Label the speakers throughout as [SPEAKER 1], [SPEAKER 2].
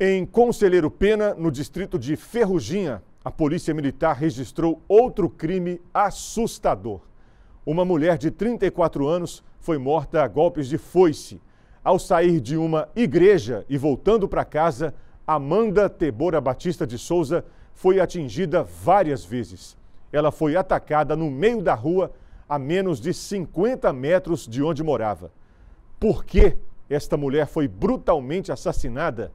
[SPEAKER 1] Em Conselheiro Pena, no distrito de Ferruginha, a Polícia Militar registrou outro crime assustador. Uma mulher de 34 anos foi morta a golpes de foice. Ao sair de uma igreja e voltando para casa, Amanda Tebora Batista de Souza foi atingida várias vezes. Ela foi atacada no meio da rua, a menos de 50 metros de onde morava. Por que esta mulher foi brutalmente assassinada?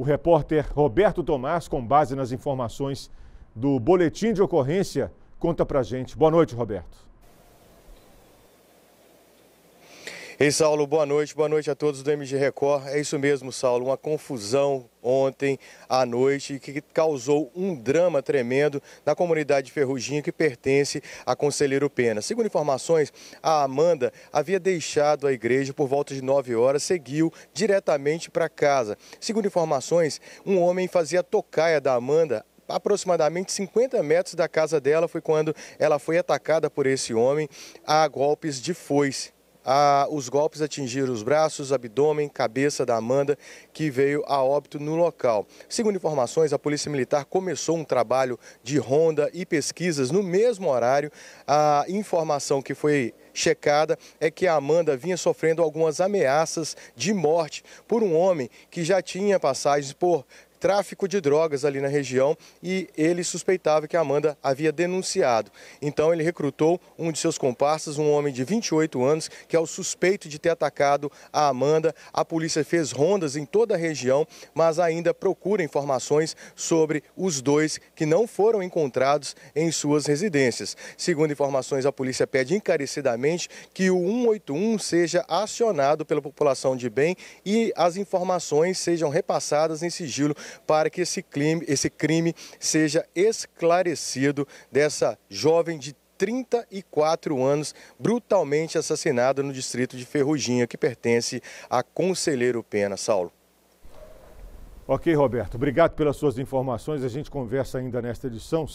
[SPEAKER 1] o repórter Roberto Tomás, com base nas informações do boletim de ocorrência, conta pra gente. Boa noite, Roberto.
[SPEAKER 2] Ei, Saulo, boa noite. Boa noite a todos do MG Record. É isso mesmo, Saulo. Uma confusão ontem à noite que causou um drama tremendo na comunidade de que pertence a Conselheiro Pena. Segundo informações, a Amanda havia deixado a igreja por volta de 9 horas, seguiu diretamente para casa. Segundo informações, um homem fazia tocaia da Amanda aproximadamente 50 metros da casa dela foi quando ela foi atacada por esse homem a golpes de foice. Ah, os golpes atingiram os braços, abdômen, cabeça da Amanda, que veio a óbito no local. Segundo informações, a Polícia Militar começou um trabalho de ronda e pesquisas no mesmo horário. A informação que foi checada é que a Amanda vinha sofrendo algumas ameaças de morte por um homem que já tinha passagens por tráfico de drogas ali na região e ele suspeitava que a Amanda havia denunciado. Então ele recrutou um de seus comparsas, um homem de 28 anos, que é o suspeito de ter atacado a Amanda. A polícia fez rondas em toda a região, mas ainda procura informações sobre os dois que não foram encontrados em suas residências. Segundo informações, a polícia pede encarecidamente que o 181 seja acionado pela população de bem e as informações sejam repassadas em sigilo para que esse crime, esse crime seja esclarecido dessa jovem de 34 anos, brutalmente assassinada no distrito de Ferruginha, que pertence a Conselheiro Pena. Saulo. Ok,
[SPEAKER 1] Roberto. Obrigado pelas suas informações. A gente conversa ainda nesta edição.